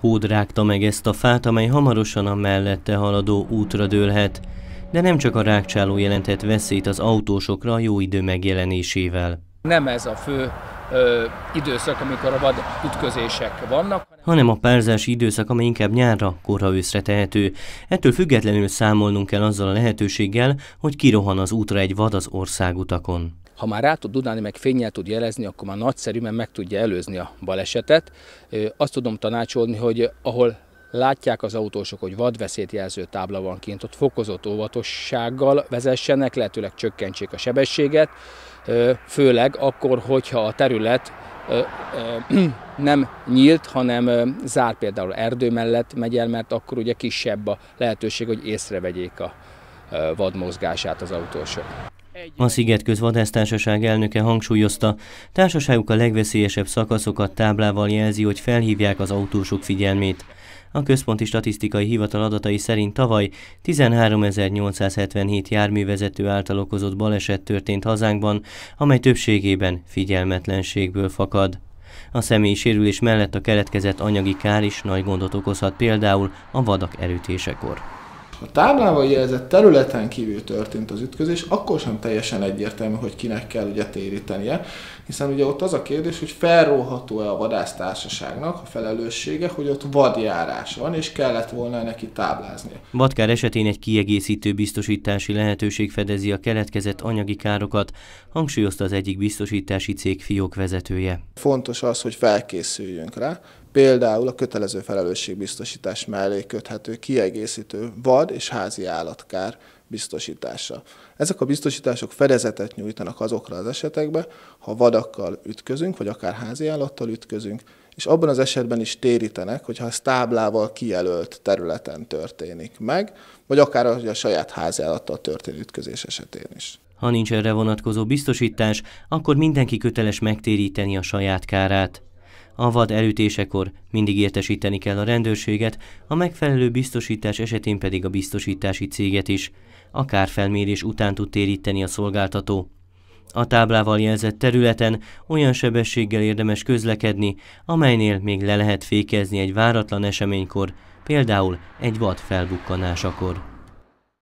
Hód rágta meg ezt a fát, amely hamarosan a mellette haladó útra dőlhet, de nem csak a rákcsáló jelentett veszélyt az autósokra a jó idő megjelenésével. Nem ez a fő ö, időszak, amikor a vad ütközések vannak, hanem a párzási időszak, amely inkább nyárra, korra őszre tehető. Ettől függetlenül számolnunk kell azzal a lehetőséggel, hogy kirohan az útra egy vad az országutakon. Ha már rá tud dudálni, meg fényjel tud jelezni, akkor már nagyszerű, mert meg tudja előzni a balesetet. Azt tudom tanácsolni, hogy ahol látják az autósok, hogy vadveszélyjelző tábla van kint, ott fokozott óvatossággal vezessenek, lehetőleg csökkentsék a sebességet, főleg akkor, hogyha a terület nem nyílt, hanem zár például erdő mellett megy el, mert akkor ugye kisebb a lehetőség, hogy észrevegyék a vadmozgását az autósok. A Szigetköz Közvadásztársaság elnöke hangsúlyozta, társaságuk a legveszélyesebb szakaszokat táblával jelzi, hogy felhívják az autósok figyelmét. A Központi Statisztikai Hivatal adatai szerint tavaly 13.877 járművezető által okozott baleset történt hazánkban, amely többségében figyelmetlenségből fakad. A személyi sérülés mellett a keletkezett anyagi kár is nagy gondot okozhat például a vadak erőtésekor. Ha táblával jelzett területen kívül történt az ütközés, akkor sem teljesen egyértelmű, hogy kinek kell ugye térítenie, hiszen ugye ott az a kérdés, hogy felróható-e a vadásztársaságnak a felelőssége, hogy ott vadjárás van, és kellett volna neki táblázni. Vadkár esetén egy kiegészítő biztosítási lehetőség fedezi a keletkezett anyagi károkat, hangsúlyozta az egyik biztosítási cég fiók vezetője. Fontos az, hogy felkészüljünk rá, például a kötelező felelősségbiztosítás mellé köthető kiegészítő vad és házi állatkár biztosítása. Ezek a biztosítások fedezetet nyújtanak azokra az esetekbe, ha vadakkal ütközünk, vagy akár házi állattal ütközünk, és abban az esetben is térítenek, hogyha ez táblával kijelölt területen történik meg, vagy akár a saját házi állattal történő ütközés esetén is. Ha nincs erre vonatkozó biztosítás, akkor mindenki köteles megtéríteni a saját kárát. A vad elütésekor mindig értesíteni kell a rendőrséget, a megfelelő biztosítás esetén pedig a biztosítási céget is. Akár felmérés után tud téríteni a szolgáltató. A táblával jelzett területen olyan sebességgel érdemes közlekedni, amelynél még le lehet fékezni egy váratlan eseménykor, például egy vad felbukkanásakor.